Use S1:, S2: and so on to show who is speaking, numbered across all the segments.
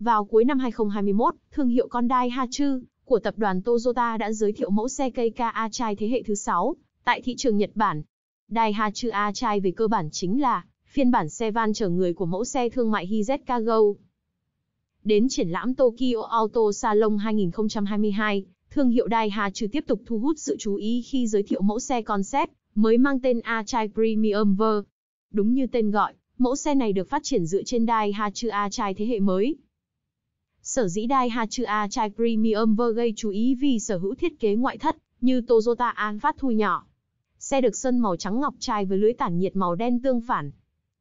S1: Vào cuối năm 2021, thương hiệu Hyundai Hachu của tập đoàn Toyota đã giới thiệu mẫu xe Kei Achai thế hệ thứ 6 tại thị trường Nhật Bản. Daihatsu Achai về cơ bản chính là phiên bản xe van chở người của mẫu xe thương mại Hiz Cargo. Đến triển lãm Tokyo Auto Salon 2022, thương hiệu Daihatsu tiếp tục thu hút sự chú ý khi giới thiệu mẫu xe concept mới mang tên Achai Premium Ver. Đúng như tên gọi, mẫu xe này được phát triển dựa trên Daihatsu Achai thế hệ mới, Sở dĩ Dai Hatchua Chai Premium Ver gây chú ý vì sở hữu thiết kế ngoại thất, như Toyota Alphard thu nhỏ. Xe được sơn màu trắng ngọc trai với lưới tản nhiệt màu đen tương phản.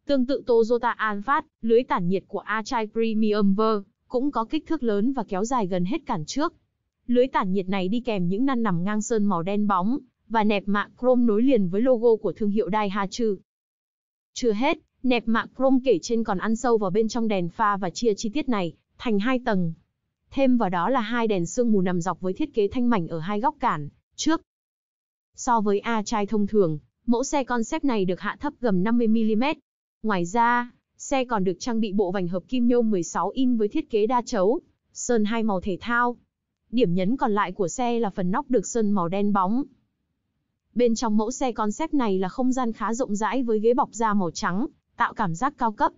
S1: Tương tự Toyota Alphard, lưới tản nhiệt của Achai Premium Ver cũng có kích thước lớn và kéo dài gần hết cản trước. Lưới tản nhiệt này đi kèm những năn nằm ngang sơn màu đen bóng và nẹp mạ chrome nối liền với logo của thương hiệu Daihatsu. Chưa hết, nẹp mạ chrome kể trên còn ăn sâu vào bên trong đèn pha và chia chi tiết này thành hai tầng. Thêm vào đó là hai đèn sương mù nằm dọc với thiết kế thanh mảnh ở hai góc cản, trước. So với A trai thông thường, mẫu xe concept này được hạ thấp gầm 50mm. Ngoài ra, xe còn được trang bị bộ vành hợp kim nhôm 16 in với thiết kế đa chấu, sơn hai màu thể thao. Điểm nhấn còn lại của xe là phần nóc được sơn màu đen bóng. Bên trong mẫu xe concept này là không gian khá rộng rãi với ghế bọc da màu trắng, tạo cảm giác cao cấp.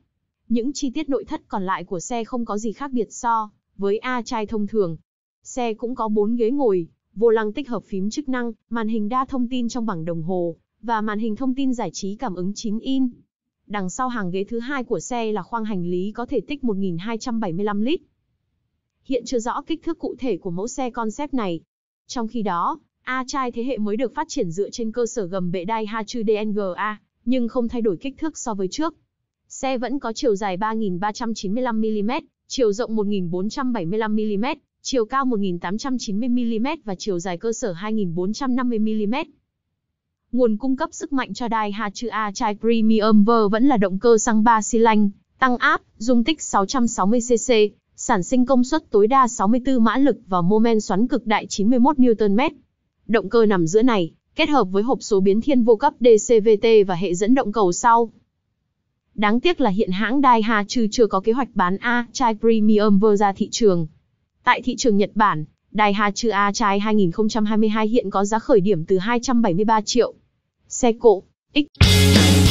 S1: Những chi tiết nội thất còn lại của xe không có gì khác biệt so với A trai thông thường. Xe cũng có 4 ghế ngồi, vô lăng tích hợp phím chức năng, màn hình đa thông tin trong bảng đồng hồ và màn hình thông tin giải trí cảm ứng 9 in. Đằng sau hàng ghế thứ hai của xe là khoang hành lý có thể tích 1275 lít. Hiện chưa rõ kích thước cụ thể của mẫu xe concept này. Trong khi đó, A trai thế hệ mới được phát triển dựa trên cơ sở gầm bệ đai Daihatsu DNGA, nhưng không thay đổi kích thước so với trước. Xe vẫn có chiều dài 3.395mm, chiều rộng 1.475mm, chiều cao 1.890mm và chiều dài cơ sở 2.450mm. Nguồn cung cấp sức mạnh cho Daihatsu A-Chai Premium Ver vẫn là động cơ xăng 3 xi lanh, tăng áp, dung tích 660cc, sản sinh công suất tối đa 64 mã lực và mô men xoắn cực đại 91 Nm. Động cơ nằm giữa này, kết hợp với hộp số biến thiên vô cấp DCVT và hệ dẫn động cầu sau, Đáng tiếc là hiện hãng Daihatsu chưa có kế hoạch bán A-Chai Premium Ver ra thị trường. Tại thị trường Nhật Bản, Daihatsu A-Chai 2022 hiện có giá khởi điểm từ 273 triệu. Xe cộ, X.